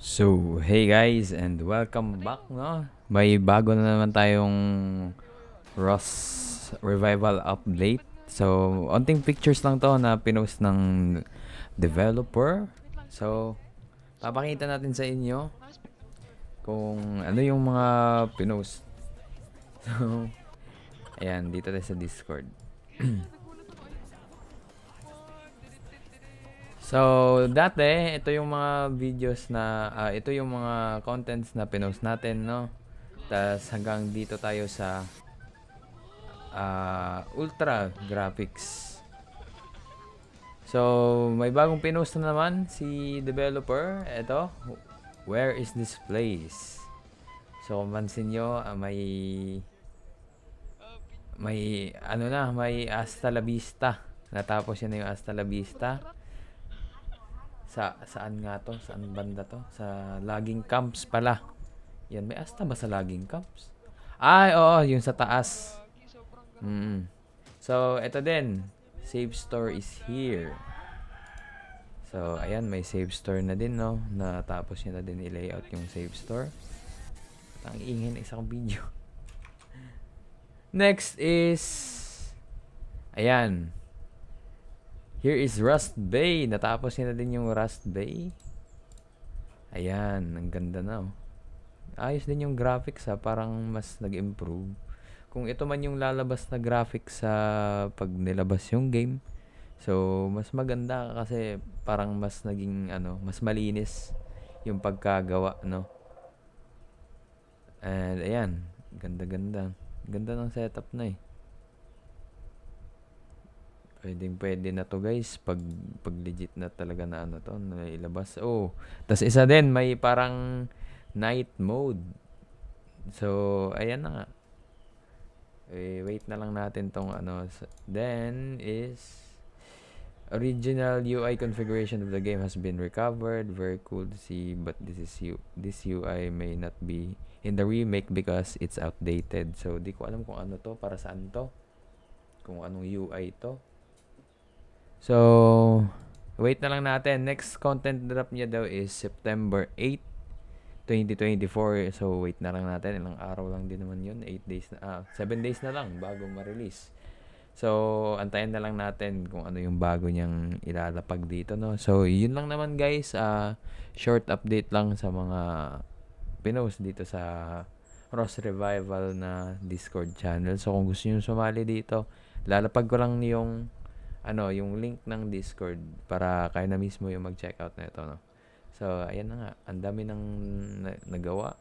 So, hey guys and welcome back, no? May bago na naman tayong Ross Revival update. So, onting pictures lang to na pinost ng developer. So, papakita natin sa inyo kung ano yung mga pinost. So, ayan, dito tayo sa Discord. So, dati, ito yung mga videos na, uh, ito yung mga contents na pinost natin, no? Tapos hanggang dito tayo sa uh, Ultra Graphics. So, may bagong pinost na naman si developer. Ito, where is this place? So, kung pansin nyo, uh, may may ano na, may hasta la vista. Natapos yun na yung hasta la vista sa saan nga to? Saan banda to? Sa laging camps pala. Yan, may asta ba sa laging camps? Ay, oo, yung sa taas. Mm. So, ito din. Save store is here. So, ayan, may save store na din, no? Natapos niya na din i-layout yung save store. At ang ingin isa kong video. Next is... Ayan. Here is Rust Bay. Natapos niya na din yung Rust Bay. Ayan, ang ganda na oh. Ayos din yung graphics ha, ah. parang mas nag-improve. Kung ito man yung lalabas na graphics sa pag nilabas yung game. So, mas maganda kasi parang mas naging ano, mas malinis yung pagkagawa, no. And ayan, ganda-ganda. Ganda ng setup na eh. Pwedeng pwede na to guys pag pag legit na talaga na ano to na ilabas. Oh, tas isa din may parang night mode. So ayan na Eh, wait na lang natin tong ano. Then is original UI configuration of the game has been recovered. Very cool to see, but this is U this UI may not be in the remake because it's outdated. So di ko alam kung ano to, para saan to, kung anong UI to. So, wait na lang natin. Next content drop niya daw is September 8, 2024. So, wait na lang natin. Ilang araw lang din naman yun. 8 days na, ah, 7 days na lang bago ma-release. So, antayin na lang natin kung ano yung bago niyang ilalapag dito, no? So, yun lang naman, guys. Uh, short update lang sa mga pinost dito sa Ross Revival na Discord channel. So, kung gusto niyo sumali dito, lalapag ko lang yung ano, yung link ng Discord para kayo na mismo yung mag-checkout na ito, no? So, ayan na nga. Ang dami nang na- nagawa.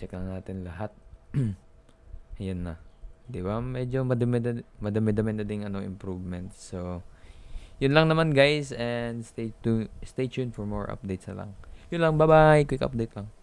Check lang natin lahat. ayan na. Di ba? Medyo madami-dami madami, na ding ano, improvements. So, yun lang naman guys and stay, tu- stay tuned for more updates na lang. Yun lang. Bye-bye. Quick update lang.